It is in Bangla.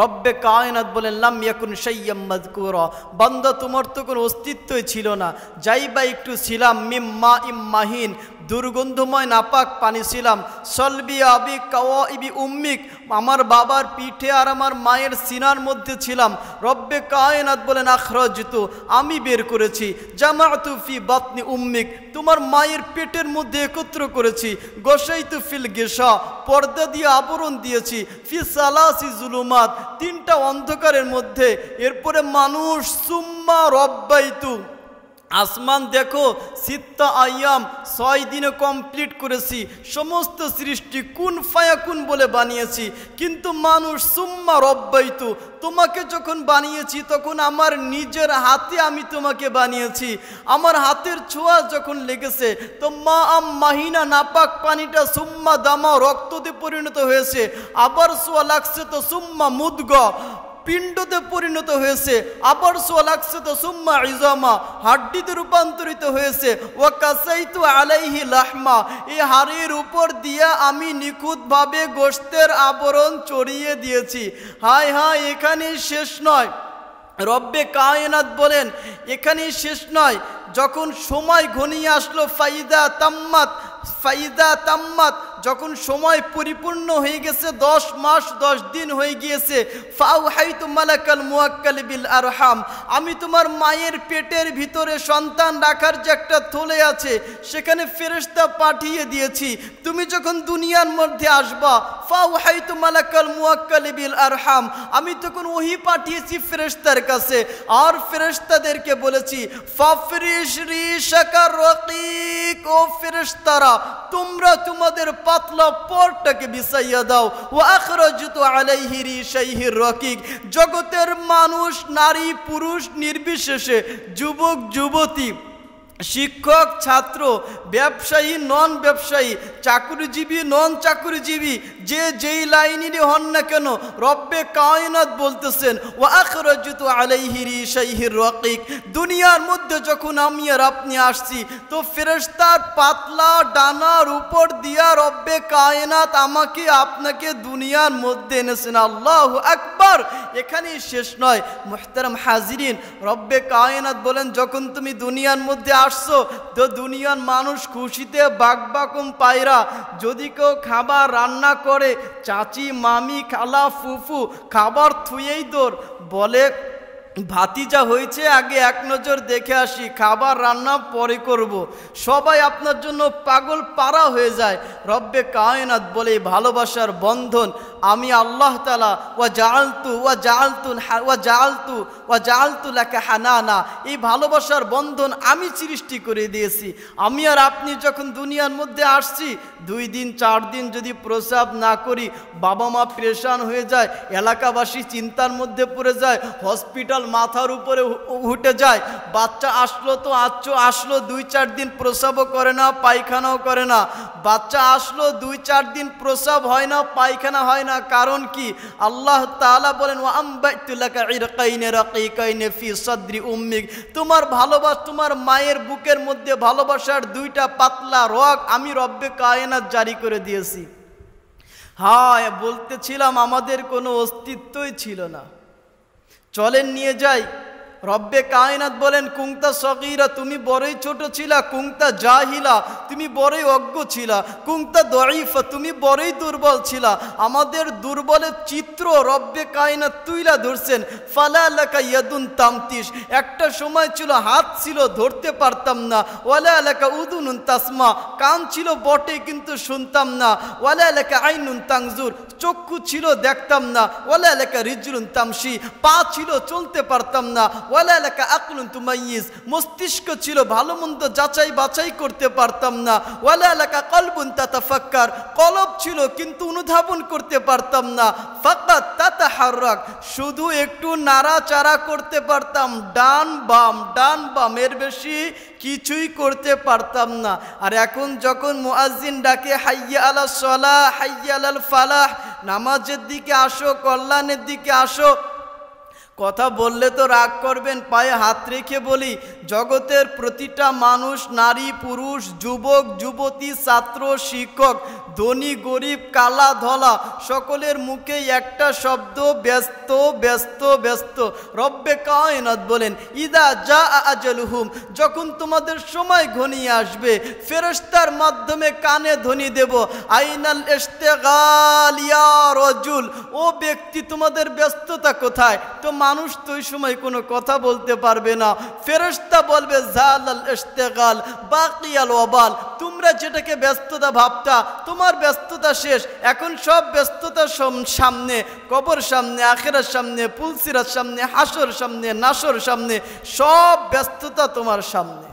রব্বে কায়নাত বলেন লাম ইয়াকুন সাইয়াম মজকুর বান্দা তোমার তো কোনো অস্তিত্বই ছিল না যাই বা একটু ছিলাম মিম্মা ইম্মাহিন দুর্গন্ধময় নাপাক পানি ছিলাম সলবি আবি কাওয়া ইবি উম্মিক আমার বাবার পিঠে আর আমার মায়ের সিনার মধ্যে ছিলাম রব্বে কায়নাত বলেন আখরজিত আমি বের করেছি জামাতুফি বাতনি উম্মিক তোমার মায়ের পেটের মধ্যে একত্র করেছি গোসাই তু ফিল গেসা পর্দা দিয়ে আবরণ দিয়েছি ফি সালাসি জুলুমাত তিনটা অন্ধকারের মধ্যে এরপরে মানুষ সুম্মা রব্বাইতু আসমান দেখো সিত্তা আয়াম ছয় দিনে কমপ্লিট করেছি সমস্ত সৃষ্টি কোন ফায়াকুন বলে বানিয়েছি কিন্তু মানুষ সুম্মা রব্বাইতু তোমাকে যখন বানিয়েছি তখন আমার নিজের হাতে আমি তোমাকে বানিয়েছি আমার হাতের ছোঁয়া যখন লেগেছে তো মা আম মাহিনা নাপাক পানিটা সুম্মা দামা রক্ততে পরিণত হয়েছে আবার ছোঁয়া লাগছে তো সুম্মা মুদগ পিণ্ডতে পরিণত হয়েছে আবার সোয়ালাক্সিত সুম্মা ইজামা হাড্ডিতে রূপান্তরিত হয়েছে ও কাসাইতু আলাইহি লাহমা এই হাড়ির উপর দিয়া আমি নিখুঁতভাবে গোষ্ঠের আবরণ চড়িয়ে দিয়েছি হায় হায় এখানেই শেষ নয় রব্বে কায়নাত বলেন এখানেই শেষ নয় যখন সময় ঘনিয়ে আসলো ফাইদা তাম্মাত ফাইদা তাম্মাত যখন সময় পরিপূর্ণ হয়ে গেছে দশ মাস দশ দিন হয়ে গিয়েছে ফাউ হাই মালাকাল মুয়াক্কাল বিল আরহাম আমি তোমার মায়ের পেটের ভিতরে সন্তান রাখার যে একটা থলে আছে সেখানে ফেরস্তা পাঠিয়ে দিয়েছি তুমি যখন দুনিয়ার মধ্যে আসবা ফাউ হাই মালাকাল মুয়াক্কাল বিল আরহাম আমি তখন ওহি পাঠিয়েছি ফেরস্তার কাছে আর ফেরস্তাদেরকে বলেছি ফাফরিশ রি শাকার রকিক ও ফেরস্তারা তোমরা তোমাদের পাতলা পরটাকে বিছাইয়া দাও ও আখরজুত আলাইহিরি সাইহির রকিক জগতের মানুষ নারী পুরুষ নির্বিশেষে যুবক যুবতী শিক্ষক ছাত্র ব্যবসায়ী নন ব্যবসায়ী চাকুরিজীবী নন চাকুরিজীবী যে যেই লাইনেরই হন না কেন রব্বে কায়নাত বলতেছেন ও আখরজুত আলাইহিরি সাইহির রকিক দুনিয়ার মধ্যে যখন আমি আর আপনি আসছি তো ফেরেস্তার পাতলা ডানার উপর দিয়া রব্বে কায়নাত আমাকে আপনাকে দুনিয়ার মধ্যে এনেছেন আল্লাহ একবার এখানেই শেষ নয় মোহতারাম হাজিরিন রব্বে কায়নাত বলেন যখন তুমি দুনিয়ার মধ্যে আসছো তো দুনিয়ার মানুষ খুশিতে বাকবাকুম পায়রা যদি কেউ খাবার রান্না করে চাচি মামি খালা ফুফু খাবার থুয়েই তোর বলে ভাতিজা হয়েছে আগে এক নজর দেখে আসি খাবার রান্না পরে করব। সবাই আপনার জন্য পাগল পাড়া হয়ে যায় রব্বে কায়নাত বলে ভালোবাসার বন্ধন আমি আল্লাহ তালা ও জালতু ও জালতু ও জালতু ওয়া জালতু লেখা হানানা এই ভালোবাসার বন্ধন আমি সৃষ্টি করে দিয়েছি আমি আর আপনি যখন দুনিয়ার মধ্যে আসছি দুই দিন চার দিন যদি প্রসাব না করি বাবা মা প্রেশান হয়ে যায় এলাকাবাসী চিন্তার মধ্যে পড়ে যায় হসপিটাল মাথার উপরে উঠে যায় বাচ্চা আসলো তো আচ্ছ আসলো দুই চার দিন প্রসাবও করে না পায়খানাও করে না বাচ্চা আসলো দুই চার দিন প্রসাব হয় না পায়খানা হয় না না কারণ কি আল্লাহ তালা বলেন ও সদরি উম্মিক তোমার ভালোবাস তোমার মায়ের বুকের মধ্যে ভালোবাসার দুইটা পাতলা রক আমি রব্বে কায়নাত জারি করে দিয়েছি হায় বলতেছিলাম আমাদের কোনো অস্তিত্বই ছিল না চলেন নিয়ে যাই রব্বে কায়নাত বলেন কুংতা সকিরা তুমি বড়ই ছোট ছিলা কুংতা জাহিলা তুমি বড়ই অজ্ঞ ছিলা কুংতা দরিফা তুমি বড়ই দুর্বল ছিলা আমাদের দুর্বলের চিত্র রব্বে কায়নাত তুইলা ধরছেন ফালা এলাকা ইয়াদুন তামতিস একটা সময় ছিল হাত ছিল ধরতে পারতাম না ওয়ালা এলাকা উদুনুন তাসমা কান ছিল বটে কিন্তু শুনতাম না ওয়ালা এলাকা আইনুন তাংজুর চক্ষু ছিল দেখতাম না ওয়ালা এলাকা রিজরুন তামসি পা ছিল চলতে পারতাম না ওয়ালা এলাকা আকলুন তুমাইস মস্তিষ্ক ছিল ভালো মন্দ যাচাই বাছাই করতে পারতাম না ওয়ালা এলাকা কলবুন তাতা ফাক্কার কলব ছিল কিন্তু অনুধাবন করতে পারতাম না ফাকাত তাতা হাররাক শুধু একটু নাড়াচাড়া করতে পারতাম ডান বাম ডান বাম এর বেশি কিছুই করতে পারতাম না আর এখন যখন মুআজিন ডাকে হাইয়া আলা সলাহ হাইয়া আলাল ফালাহ নামাজের দিকে আসো কল্যাণের দিকে আসো কথা বললে তো রাগ করবেন পায়ে হাত রেখে বলি জগতের প্রতিটা মানুষ নারী পুরুষ যুবক যুবতী ছাত্র শিক্ষক ধনী গরিব কালা ধলা সকলের মুখে একটা শব্দ ব্যস্ত ব্যস্ত ব্যস্ত রব্বে কায়নাত বলেন ইদা যা আজল হুম যখন তোমাদের সময় ঘনিয়ে আসবে ফেরস্তার মাধ্যমে কানে ধনী দেব আইনাল ইয়া রজুল ও ব্যক্তি তোমাদের ব্যস্ততা কোথায় তো মানুষ তো ওই সময় কোনো কথা বলতে পারবে না ফেরস্তা বলবে জাল আল ইস্তেগাল বাকিয়াল ওবাল তোমরা যেটাকে ব্যস্ততা ভাবতা তোমার আমার ব্যস্ততা শেষ এখন সব ব্যস্ততা সামনে কবর সামনে আখেরার সামনে পুলসিরার সামনে হাসর সামনে নাসর সামনে সব ব্যস্ততা তোমার সামনে